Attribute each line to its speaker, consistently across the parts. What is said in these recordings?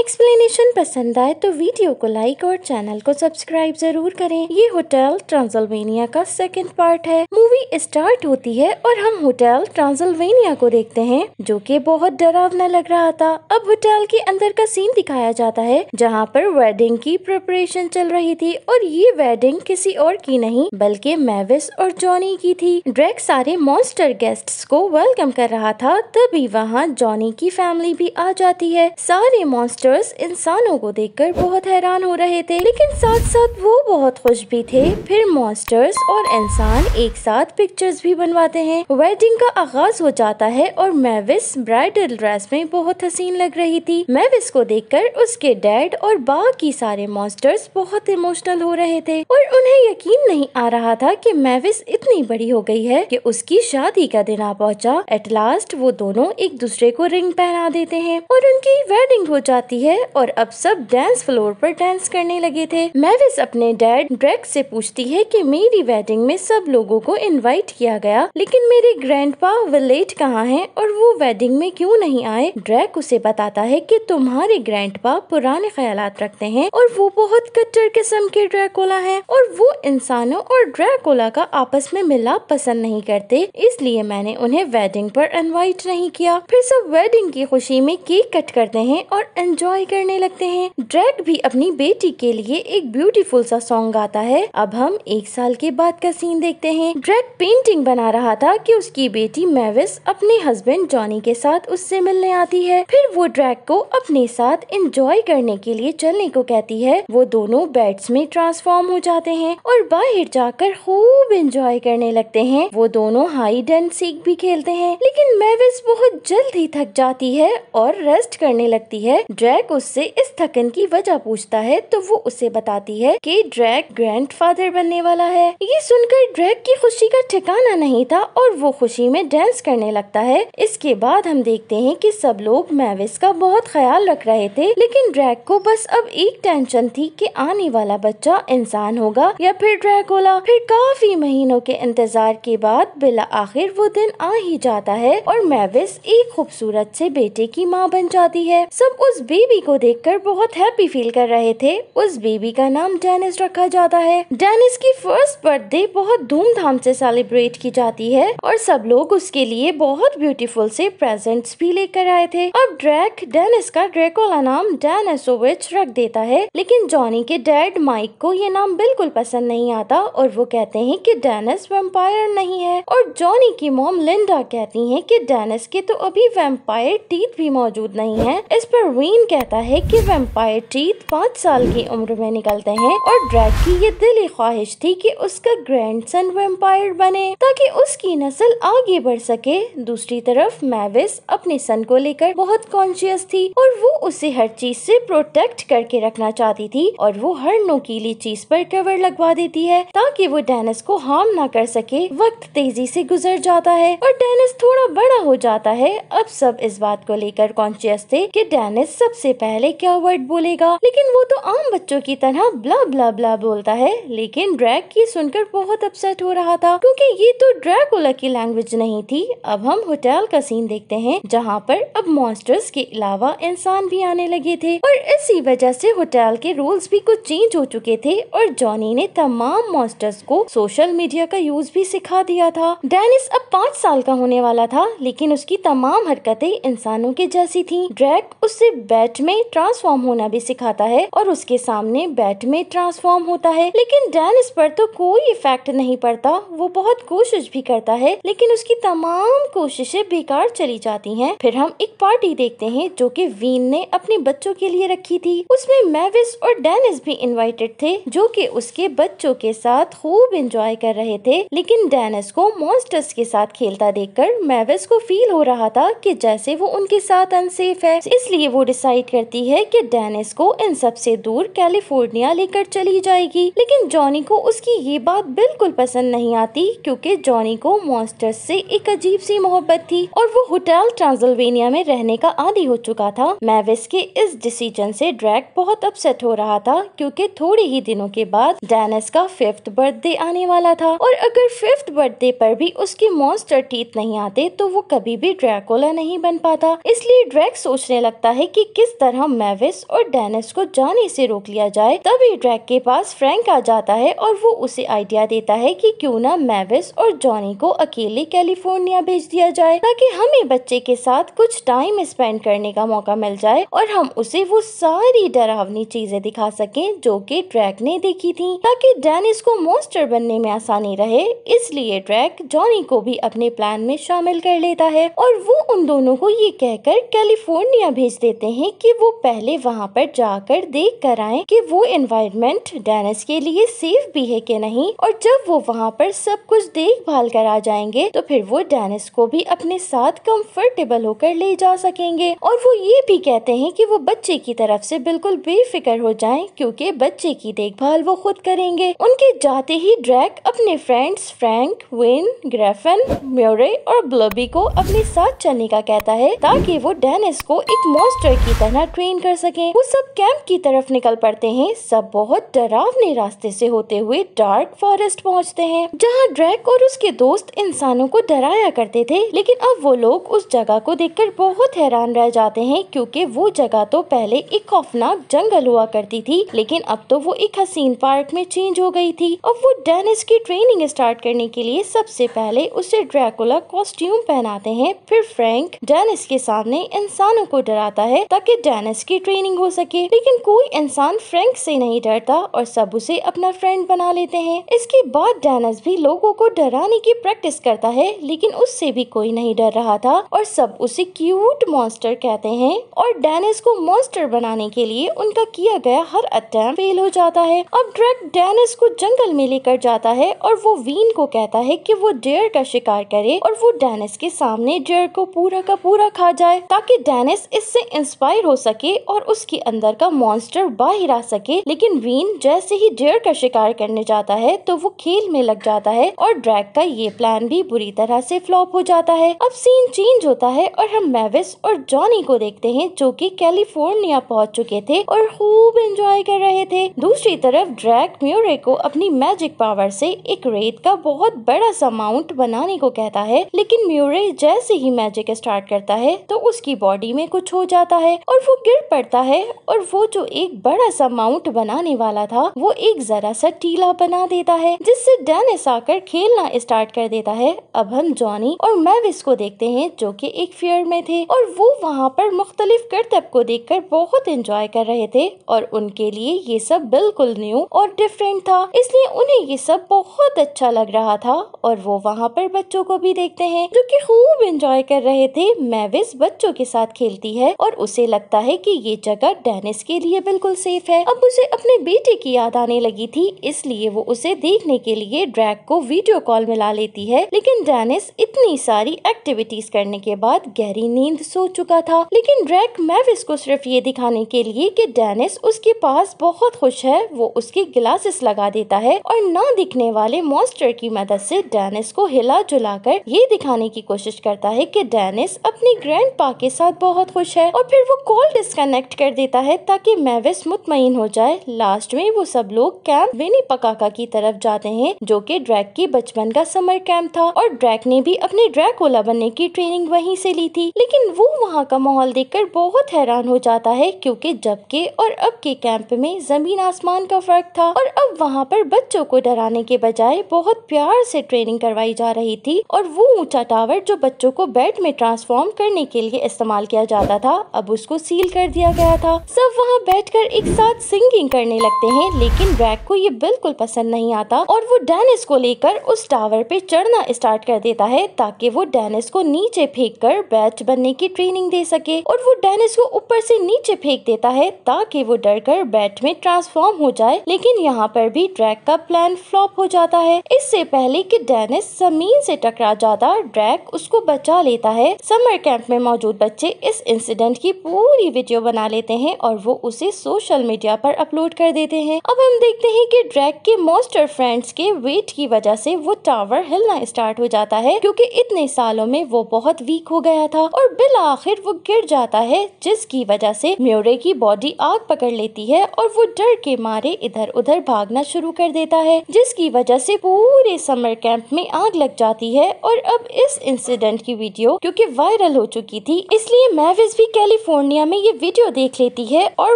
Speaker 1: Explanation पसंद आए तो वीडियो को लाइक और चैनल को सब्सक्राइब जरूर करें ये होटल ट्रांसल्वेनिया का सेकंड पार्ट है मूवी स्टार्ट होती है और हम होटल ट्रांसल्वेनिया को देखते हैं जो कि बहुत डरावना लग रहा था अब होटल के अंदर का सीन दिखाया जाता है जहाँ पर वेडिंग की प्रिपरेशन चल रही थी और ये वेडिंग किसी और की नहीं बल्कि मैविस और जॉनी की थी ड्रैक सारे मॉन्स्टर गेस्ट को वेलकम कर रहा था तभी वहाँ जॉनी की फैमिली भी आ जाती है सारे मॉन्स्टर गैंगस्टर्स इंसानों को देखकर बहुत हैरान हो रहे थे लेकिन साथ साथ वो बहुत खुश भी थे फिर मॉन्स्टर्स और इंसान एक साथ पिक्चर्स भी बनवाते हैं वेडिंग का आगाज हो जाता है और मैविस ब्राइडल ड्रेस में बहुत हसीन लग रही थी मैविस को देखकर उसके डैड और बाकी सारे मॉन्स्टर्स बहुत इमोशनल हो रहे थे और उन्हें यकीन नहीं आ रहा था कि मैविस इतनी बड़ी हो गई है कि उसकी शादी का दिन आ पहुंचा एट लास्ट वो दोनों एक दूसरे को रिंग पहना देते हैं और उनकी वेडिंग हो जाती आती है और अब सब डांस फ्लोर पर डांस करने लगे थे मैविस अपने डैड ड्रैक से पूछती है कि मेरी वेडिंग में सब लोगों को इनवाइट किया गया लेकिन मेरे ग्रैंडपा विलेट कहाँ हैं और वो वेडिंग में क्यों नहीं आए ड्रैक उसे बताता है कि तुम्हारे ग्रैंडपा पुराने ख्याल रखते हैं और वो बहुत कट्टर किस्म के ड्रैकोला हैं और वो इंसानों और ड्रैकोला का आपस में मिलाप पसंद नहीं करते इसलिए मैंने उन्हें वेडिंग पर इनवाइट नहीं किया फिर सब वेडिंग की खुशी में केक कट करते हैं और एंजॉय एंजॉय करने लगते हैं ड्रेड भी अपनी बेटी के लिए एक ब्यूटीफुल सा सॉन्ग गाता है अब हम एक साल के बाद का सीन देखते हैं ड्रेड पेंटिंग बना रहा था कि उसकी बेटी मैविस अपने हस्बैंड जॉनी के साथ उससे मिलने आती है फिर वो ड्रैग को अपने साथ एंजॉय करने के लिए चलने को कहती है वो दोनों बैट्स में ट्रांसफॉर्म हो जाते हैं और बाहर जाकर खूब एंजॉय करने लगते हैं वो दोनों हाइड एंड सीख भी खेलते हैं लेकिन मैविस बहुत जल्द ही थक जाती है और रेस्ट करने लगती है ड्रैग ड्रैक उससे इस थकन की वजह पूछता है तो वो उसे बताती है कि ड्रैक ग्रैंडफादर बनने वाला है ये सुनकर ड्रैक की खुशी का ठिकाना नहीं था और वो खुशी में डांस करने लगता है इसके बाद हम देखते हैं कि सब लोग मैविस का बहुत ख्याल रख रहे थे लेकिन ड्रैक को बस अब एक टेंशन थी की आने वाला बच्चा इंसान होगा या फिर ड्रैक ओला फिर काफी महीनों के इंतजार के बाद बिला आखिर वो दिन आ ही जाता है और मैविस एक खूबसूरत से बेटे की माँ बन जाती है सब उस बे बेबी को देखकर बहुत हैप्पी फील कर रहे थे उस बेबी का नाम डेनिस रखा जाता है डेनिस की फर्स्ट बर्थडे बहुत धूमधाम से सेलिब्रेट की जाती है और सब लोग उसके लिए बहुत ब्यूटीफुल से प्रेजेंट्स भी लेकर आए थे अब ड्रैक डेनिस का ड्रेकोला नाम डेनिसोविच रख देता है लेकिन जॉनी के डैड माइक को ये नाम बिल्कुल पसंद नहीं आता और वो कहते हैं की डेनिस वेम्पायर नहीं है और जॉनी की मोम लिंडा कहती है की डेनिस के तो अभी वेम्पायर टीथ भी मौजूद नहीं है इस पर वीन कहता है कि वेम्पायर टीथ पाँच साल की उम्र में निकलते हैं और ड्रैग की ये दिली ख्वाहिश थी कि उसका ग्रैंडसन वेम्पायर बने ताकि उसकी नस्ल आगे बढ़ सके दूसरी तरफ मैविस अपने सन को लेकर बहुत कॉन्शियस थी और वो उसे हर चीज से प्रोटेक्ट करके रखना चाहती थी और वो हर नोकीली चीज पर कवर लगवा देती है ताकि वो डेनिस को हार्म ना कर सके वक्त तेजी से गुजर जाता है और डेनिस थोड़ा बड़ा हो जाता है अब सब इस बात को लेकर कॉन्शियस थे कि डेनिस सबसे सबसे पहले क्या वर्ड बोलेगा लेकिन वो तो आम बच्चों की तरह ब्ला ब्ला ब्ला बोलता है लेकिन ड्रैग की सुनकर बहुत अपसेट हो रहा था क्योंकि ये तो ड्रैगोला की लैंग्वेज नहीं थी अब हम होटल का सीन देखते हैं जहाँ पर अब मॉन्स्टर्स के अलावा इंसान भी आने लगे थे और इसी वजह से होटल के रूल्स भी कुछ चेंज हो चुके थे और जॉनी ने तमाम मॉन्स्टर्स को सोशल मीडिया का यूज भी सिखा दिया था डेनिस अब पाँच साल का होने वाला था लेकिन उसकी तमाम हरकतें इंसानों के जैसी थी ड्रैग उससे बैट में ट्रांसफॉर्म होना भी सिखाता है और उसके सामने बैट में ट्रांसफॉर्म होता है लेकिन डैन इस पर तो कोई इफेक्ट नहीं पड़ता वो बहुत कोशिश भी करता है लेकिन उसकी तमाम कोशिशें बेकार चली जाती हैं। फिर हम एक पार्टी देखते हैं जो कि वीन ने अपने बच्चों के लिए रखी थी उसमें मैविस और डेनिस भी इन्वाइटेड थे जो कि उसके बच्चों के साथ खूब एंजॉय कर रहे थे लेकिन डेनिस को मॉन्स्टर्स के साथ खेलता देख मैविस को फील हो रहा था की जैसे वो उनके साथ अनसेफ है इसलिए वो डिसाइड डिसाइड करती है कि डेनिस को इन सबसे दूर कैलिफोर्निया लेकर चली जाएगी लेकिन जॉनी को उसकी ये बात बिल्कुल पसंद नहीं आती क्योंकि जॉनी को मॉन्स्टर्स से एक अजीब सी मोहब्बत थी और वो होटल ट्रांसल्वेनिया में रहने का आदि हो चुका था मैविस के इस डिसीजन से ड्रैक बहुत अपसेट हो रहा था क्योंकि थोड़े ही दिनों के बाद डेनिस का फिफ्थ बर्थडे आने वाला था और अगर फिफ्थ बर्थडे पर भी उसके मॉन्स्टर टीथ नहीं आते तो वो कभी भी ड्रैकोला नहीं बन पाता इसलिए ड्रैक सोचने लगता है कि किस तरह मैविस और डेनिस को जाने से रोक लिया जाए तभी ड्रैक के पास फ्रैंक आ जाता है और वो उसे आइडिया देता है कि क्यों ना मैविस और जॉनी को अकेले कैलिफोर्निया भेज दिया जाए ताकि हमें बच्चे के साथ कुछ टाइम स्पेंड करने का मौका मिल जाए और हम उसे वो सारी डरावनी चीजें दिखा सके जो की ड्रैक ने देखी थी ताकि डेनिस को मोस्टर बनने में आसानी रहे इसलिए ड्रैक जॉनी को भी अपने प्लान में शामिल कर लेता है और वो उन दोनों को ये कहकर कैलिफोर्निया भेज देते हैं कि वो पहले वहाँ पर जाकर देख कर आए कि वो एनवायरनमेंट डेनिस के लिए सेफ भी है कि नहीं और जब वो वहाँ पर सब कुछ देखभाल कर आ जाएंगे तो फिर वो डेनिस को भी अपने साथ कंफर्टेबल होकर ले जा सकेंगे और वो ये भी कहते हैं कि वो बच्चे की तरफ से बिल्कुल बेफिक्र हो जाए क्योंकि बच्चे की देखभाल वो खुद करेंगे उनके जाते ही ड्रैक अपने friends Frank Wayne Griffin Murray और ब्लबी को अपने साथ चलने का कहता है ताकि वो डेनिस को एक मॉन्स्टर की तरह ट्रेन कर सके वो सब कैंप की तरफ निकल पड़ते हैं सब बहुत डरावने रास्ते से होते हुए डार्क फॉरेस्ट पहुंचते हैं जहां ड्रैक और उसके दोस्त इंसानों को डराया करते थे लेकिन अब वो लोग उस जगह को देखकर बहुत हैरान रह जाते हैं क्योंकि वो जगह तो पहले एक खौफनाक जंगल हुआ करती थी लेकिन अब तो वो एक हसीन पार्क में चेंज हो गई थी अब वो डेनिस की ट्रेनिंग स्टार्ट करने के लिए सबसे पहले उसे ड्रैकुला कॉस्ट्यूम पहनाते हैं फिर फ्रैंक डेनिस के सामने इंसानों को डराता है ताकि के डेनिस की ट्रेनिंग हो सके लेकिन कोई इंसान फ्रेंक से नहीं डरता और सब उसे अपना फ्रेंड बना लेते हैं इसके बाद डेनिस भी लोगों को डराने की प्रैक्टिस करता है लेकिन उससे भी कोई नहीं डर रहा था और सब उसे क्यूट मॉन्स्टर कहते हैं और डेनिस को मॉन्स्टर बनाने के लिए उनका किया गया हर अटैम्प फेल हो जाता है अब ड्रग डेनिस को जंगल में लेकर जाता है और वो वीन को कहता है कि वो डेयर का शिकार करे और वो डेनिस के सामने डेयर को पूरा का पूरा खा जाए ताकि डेनिस इससे इंस्पायर जाहिर हो सके और उसके अंदर का मॉन्स्टर बाहर आ सके लेकिन वीन जैसे ही डेयर का शिकार करने जाता है तो वो खेल में लग जाता है और ड्रैग का ये प्लान भी बुरी तरह से फ्लॉप हो जाता है अब सीन चेंज होता है और हम मेविस और जॉनी को देखते हैं जो कि कैलिफोर्निया पहुंच चुके थे और खूब एंजॉय कर रहे थे दूसरी तरफ ड्रैग म्यूरे को अपनी मैजिक पावर से एक रेत का बहुत बड़ा सा माउंट बनाने को कहता है लेकिन म्यूरे जैसे ही मैजिक स्टार्ट करता है तो उसकी बॉडी में कुछ हो जाता है और वो गिर पड़ता है और वो जो एक बड़ा सा माउंट बनाने वाला था वो एक जरा सा टीला बना देता है जिससे डेनिस आकर खेलना स्टार्ट कर देता है अब हम जॉनी और मैविस को देखते हैं जो कि एक फियर में थे और वो वहाँ पर मुख्तलिफ करतब को देख कर बहुत इंजॉय कर रहे थे और उनके लिए ये सब बिल्कुल न्यू और डिफरेंट था इसलिए उन्हें ये सब बहुत अच्छा लग रहा था और वो वहाँ पर बच्चों को भी देखते है जो की खूब इंजॉय कर रहे थे मैविस बच्चों के साथ खेलती है और उसे लग लगता है कि ये जगह डेनिस के लिए बिल्कुल सेफ है अब उसे अपने बेटे की याद आने लगी थी इसलिए वो उसे देखने के लिए ड्रैग को वीडियो कॉल मिला लेती है लेकिन डेनिस इतनी सारी एक्टिविटीज करने के बाद गहरी नींद सो चुका था लेकिन ड्रैग मैविस को सिर्फ ये दिखाने के लिए की डेनिस उसके पास बहुत खुश है वो उसके ग्लासेस लगा देता है और न दिखने वाले मॉन्स्टर की मदद ऐसी डेनिस को हिला जुला कर ये दिखाने की कोशिश करता है कि डेनिस अपनी ग्रैंड के साथ बहुत खुश है और फिर वो कॉल डिस्कनेक्ट कर देता है ताकि मेविस मुतमिन हो जाए लास्ट में वो सब लोग कैंप विनी पकाका की तरफ जाते हैं जो कि ड्रैक की बचपन का समर कैंप था और ड्रैक ने भी अपने ड्रैकोला बनने की ट्रेनिंग वहीं से ली थी लेकिन वो वहाँ का माहौल देखकर बहुत हैरान हो जाता है क्योंकि जब के और अब के कैंप में जमीन आसमान का फर्क था और अब वहाँ पर बच्चों को डराने के बजाय बहुत प्यार से ट्रेनिंग करवाई जा रही थी और वो ऊंचा टावर जो बच्चों को बेड में ट्रांसफॉर्म करने के लिए इस्तेमाल किया जाता था अब उसको को सील कर दिया गया था सब वहाँ बैठकर एक साथ सिंगिंग करने लगते हैं लेकिन रैक को ये बिल्कुल पसंद नहीं आता और वो डेनिस को लेकर उस टावर पे चढ़ना स्टार्ट कर देता है ताकि वो डेनिस को नीचे फेंक कर बैट बनने की ट्रेनिंग दे सके और वो डेनिस को ऊपर से नीचे फेंक देता है ताकि वो डर कर बैट में ट्रांसफॉर्म हो जाए लेकिन यहाँ पर भी ड्रैक का प्लान फ्लॉप हो जाता है इससे पहले कि डेनिस जमीन से टकरा जाता ड्रैक उसको बचा लेता है समर कैंप में मौजूद बच्चे इस इंसिडेंट की पूरी पूरी वीडियो बना लेते हैं और वो उसे सोशल मीडिया पर अपलोड कर देते हैं अब हम देखते हैं कि ड्रैग के मोस्टर फ्रेंड्स के वेट की वजह से वो टावर हिलना स्टार्ट हो जाता है क्योंकि इतने सालों में वो बहुत वीक हो गया था और बिल आखिर वो गिर जाता है जिसकी वजह से म्योरे की बॉडी आग पकड़ लेती है और वो डर के मारे इधर उधर भागना शुरू कर देता है जिसकी वजह से पूरे समर कैंप में आग लग जाती है और अब इस इंसिडेंट की वीडियो क्योंकि वायरल हो चुकी थी इसलिए मैविस भी कैलिफोर्निया दुनिया में ये वीडियो देख लेती है और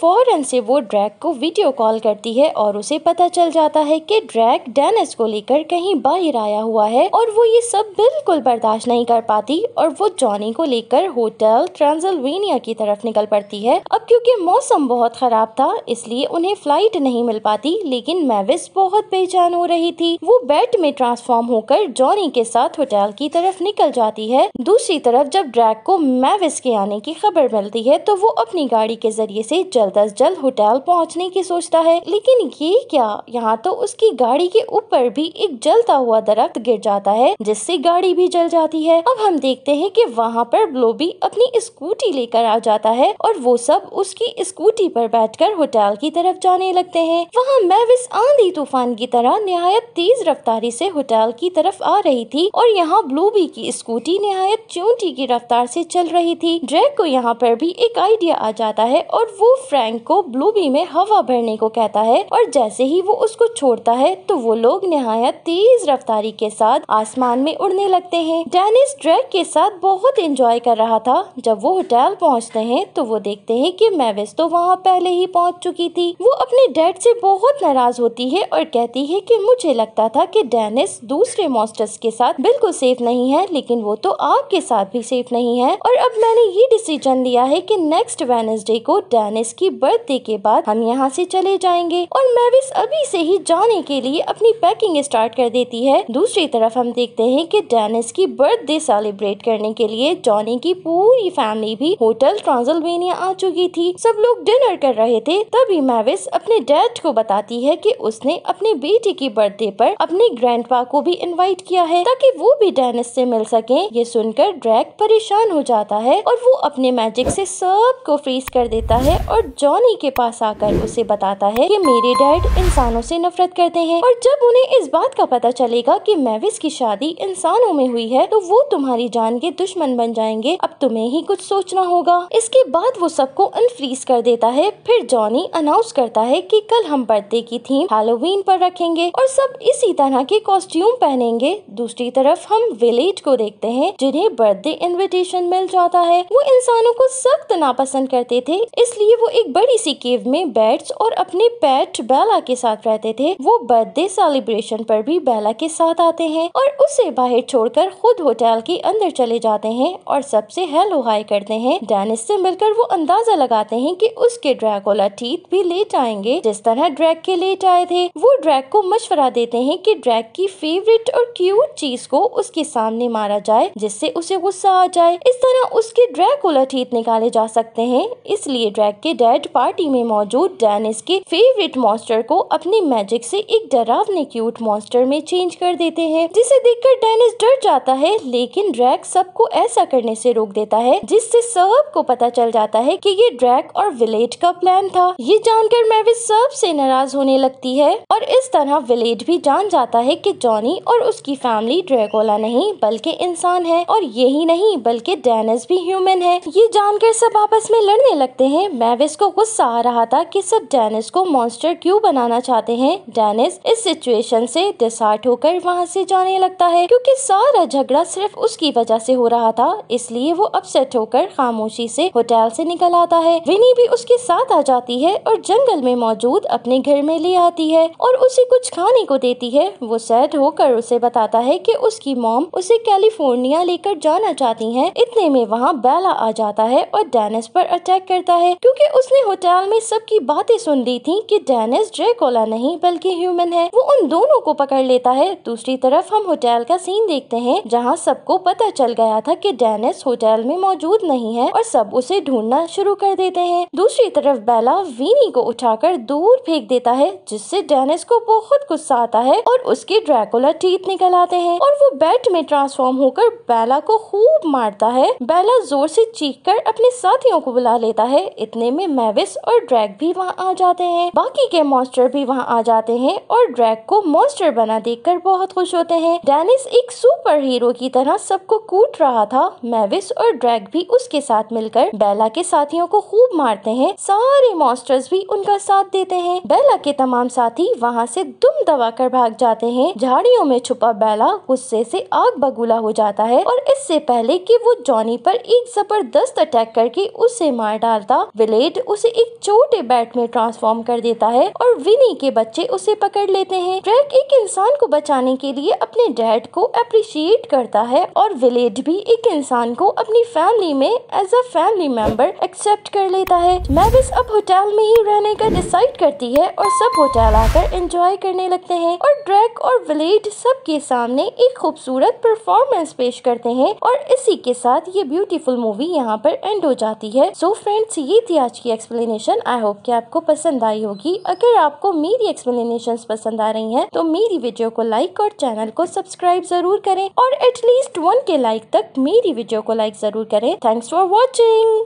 Speaker 1: फौरन से वो ड्रैग को वीडियो कॉल करती है और उसे पता चल जाता है कि ड्रैग डेनिस को लेकर कहीं बाहर आया हुआ है और वो ये सब बिल्कुल बर्दाश्त नहीं कर पाती और वो जॉनी को लेकर होटल ट्रांसल्वेनिया की तरफ निकल पड़ती है अब क्योंकि मौसम बहुत खराब था इसलिए उन्हें फ्लाइट नहीं मिल पाती लेकिन मैविस बहुत बेचैन हो रही थी वो बेड में ट्रांसफॉर्म होकर जॉनी के साथ होटल की तरफ निकल जाती है दूसरी तरफ जब ड्रैग को मैविस के आने की खबर मिलती है है तो वो अपनी गाड़ी के जरिए से जल्द अज जल्द होटल पहुंचने की सोचता है लेकिन ये क्या यहाँ तो उसकी गाड़ी के ऊपर भी एक जलता हुआ दरख्त गिर जाता है जिससे गाड़ी भी जल जाती है अब हम देखते हैं कि वहाँ पर ब्लोबी अपनी स्कूटी लेकर आ जाता है और वो सब उसकी स्कूटी पर कर होटल की तरफ जाने लगते है वहाँ मैविस आंधी तूफान की तरह नहायत तेज रफ्तारी से होटल की तरफ आ रही थी और यहाँ ब्लूबी की स्कूटी नहायत चूंटी की रफ्तार से चल रही थी ड्रैग को यहाँ पर भी एक आइडिया आ जाता है और वो फ्रैंक को ब्लूबी में हवा भरने को कहता है और जैसे ही वो उसको छोड़ता है तो वो लोग नहायत तेज रफ्तारी के साथ आसमान में उड़ने लगते हैं डेनिस ड्रैग के साथ बहुत इंजॉय कर रहा था जब वो होटल पहुँचते है तो वो देखते है की मैविस तो वहाँ पहले ही पहुँच चुकी थी वो अपने डैड से बहुत नाराज होती है और कहती है कि मुझे लगता था कि डेनिस दूसरे मोस्टर्स के साथ बिल्कुल सेफ नहीं है लेकिन वो तो आपके साथ भी सेफ नहीं है और अब मैंने ये डिसीजन लिया है कि कि नेक्स्ट वेनेसडे को डेनिस की बर्थडे के बाद हम यहाँ से चले जाएंगे और मेविस अभी से ही जाने के लिए अपनी पैकिंग स्टार्ट कर देती है दूसरी तरफ हम देखते हैं कि डेनिस की बर्थडे सेलिब्रेट करने के लिए जॉनी की पूरी फैमिली भी होटल ट्रांसल्वेनिया आ चुकी थी सब लोग डिनर कर रहे थे तभी मेविस अपने डैड को बताती है की उसने अपने बेटे की बर्थडे पर अपने ग्रैंड को भी इन्वाइट किया है ताकि वो भी डेनिस ऐसी मिल सके ये सुनकर ड्रैक परेशान हो जाता है और वो अपने मैजिक से सब को फ्रीज कर देता है और जॉनी के पास आकर उसे बताता है कि मेरे डैड इंसानों से नफरत करते हैं और जब उन्हें इस बात का पता चलेगा कि मैविस की शादी इंसानों में हुई है तो वो तुम्हारी जान के दुश्मन बन जाएंगे अब तुम्हें ही कुछ सोचना होगा इसके बाद वो सबको अनफ्रीज कर देता है फिर जॉनी अनाउंस करता है की कल हम बर्थडे की थीम हेलोवीन पर रखेंगे और सब इसी तरह के कॉस्ट्यूम पहनेंगे दूसरी तरफ हम विलेज को देखते हैं जिन्हें बर्थडे इनविटेशन मिल जाता है वो इंसानों को सब सख्त नापसंद करते थे इसलिए वो एक बड़ी सी केव में बैट्स और अपने पैट बेला के साथ रहते थे वो बर्थडे सेलिब्रेशन पर भी बेला के साथ आते हैं और उसे बाहर छोड़कर खुद होटल के अंदर चले जाते हैं और सबसे हेलो हाई करते हैं डेनिस से मिलकर वो अंदाजा लगाते हैं कि उसके ड्रैकोला टीथ भी लेट आएंगे जिस तरह ड्रैक के लेट आए थे वो ड्रैक को मशवरा देते हैं कि ड्रैक की फेवरेट और क्यूट चीज को उसके सामने मारा जाए जिससे उसे गुस्सा आ जाए इस तरह उसके ड्रैकोला टीथ निकाले जा सकते हैं इसलिए ड्रैग के डेड पार्टी में मौजूद डेनिस के फेवरेट मॉन्स्टर को अपने मैजिक से एक डरावने क्यूट मॉन्स्टर में चेंज कर देते हैं जिसे देखकर डेनिस डर जाता है लेकिन ड्रैग सबको ऐसा करने से रोक देता है जिससे सब को पता चल जाता है कि ये ड्रैग और विलेट का प्लान था ये जानकर मैविस सबसे नाराज होने लगती है और इस तरह विलेट भी जान जाता है की जॉनी और उसकी फैमिली ड्रैगोला नहीं बल्कि इंसान है और यही नहीं बल्कि डेनिस भी ह्यूमन है ये जानकर सब आपस में लड़ने लगते हैं मैविस को गुस्सा आ रहा था कि सब डेनिस को मॉन्स्टर क्यों बनाना चाहते हैं डेनिस इस सिचुएशन से डिसार्ट होकर वहाँ से जाने लगता है क्योंकि सारा झगड़ा सिर्फ उसकी वजह से हो रहा था इसलिए वो अपसेट होकर खामोशी से होटल से निकल आता है विनी भी उसके साथ आ जाती है और जंगल में मौजूद अपने घर में ले आती है और उसे कुछ खाने को देती है वो सैड होकर उसे बताता है की उसकी मॉम उसे कैलिफोर्निया लेकर जाना चाहती है इतने में वहाँ बेला आ जाता है और डेनिस पर अटैक करता है क्योंकि उसने होटल में सबकी बातें सुन ली थी कि डेनिस ड्रेकोला नहीं बल्कि ह्यूमन है वो उन दोनों को पकड़ लेता है दूसरी तरफ हम होटल का सीन देखते हैं जहां सबको पता चल गया था कि डेनिस होटल में मौजूद नहीं है और सब उसे ढूंढना शुरू कर देते हैं दूसरी तरफ बेला वीनी को उठाकर दूर फेंक देता है जिससे डेनिस को बहुत गुस्सा आता है और उसके ड्रैकोला टीत निकल आते हैं और वो बेट में ट्रांसफॉर्म होकर बेला को खूब मारता है बेला जोर से चीख कर अपने साथियों को बुला लेता है इतने में मैविस और ड्रैग भी वहाँ आ जाते हैं बाकी के मॉन्स्टर भी वहाँ आ जाते हैं और ड्रैग को मॉन्स्टर बना देखकर बहुत खुश होते हैं डेनिस एक सुपर हीरो की तरह सबको कूट रहा था मैविस और ड्रैग भी उसके साथ मिलकर बेला के साथियों को खूब मारते हैं सारे मॉन्स्टर्स भी उनका साथ देते हैं बेला के तमाम साथी वहाँ से दुम दबा कर भाग जाते हैं झाड़ियों में छुपा बेला गुस्से से आग बगुला हो जाता है और इससे पहले कि वो जॉनी पर एक जबरदस्त अटैक कर करके उसे मार डालता विलेट उसे एक छोटे बैट में ट्रांसफॉर्म कर देता है और विनी के बच्चे उसे पकड़ लेते हैं ट्रैक एक इंसान को बचाने के लिए अपने डैड को अप्रिशिएट करता है और विलेट भी एक इंसान को अपनी फैमिली में as a family member accept कर लेता है मैविस अब होटल में ही रहने का डिसाइड करती है और सब होटल आकर एंजॉय करने लगते हैं और ड्रैक और विलेट सबके सामने एक खूबसूरत परफॉर्मेंस पेश करते हैं और इसी के साथ ये ब्यूटीफुल मूवी यहाँ पर एंड हो जाती है सो so फ्रेंड्स ये थी आज की एक्सप्लेनेशन आई होप कि आपको पसंद आई होगी अगर आपको मेरी एक्सप्लेनेशन पसंद आ रही है तो मेरी वीडियो को लाइक और चैनल को सब्सक्राइब जरूर करें और एटलीस्ट वन के लाइक तक मेरी वीडियो को लाइक जरूर करें थैंक्स फॉर वॉचिंग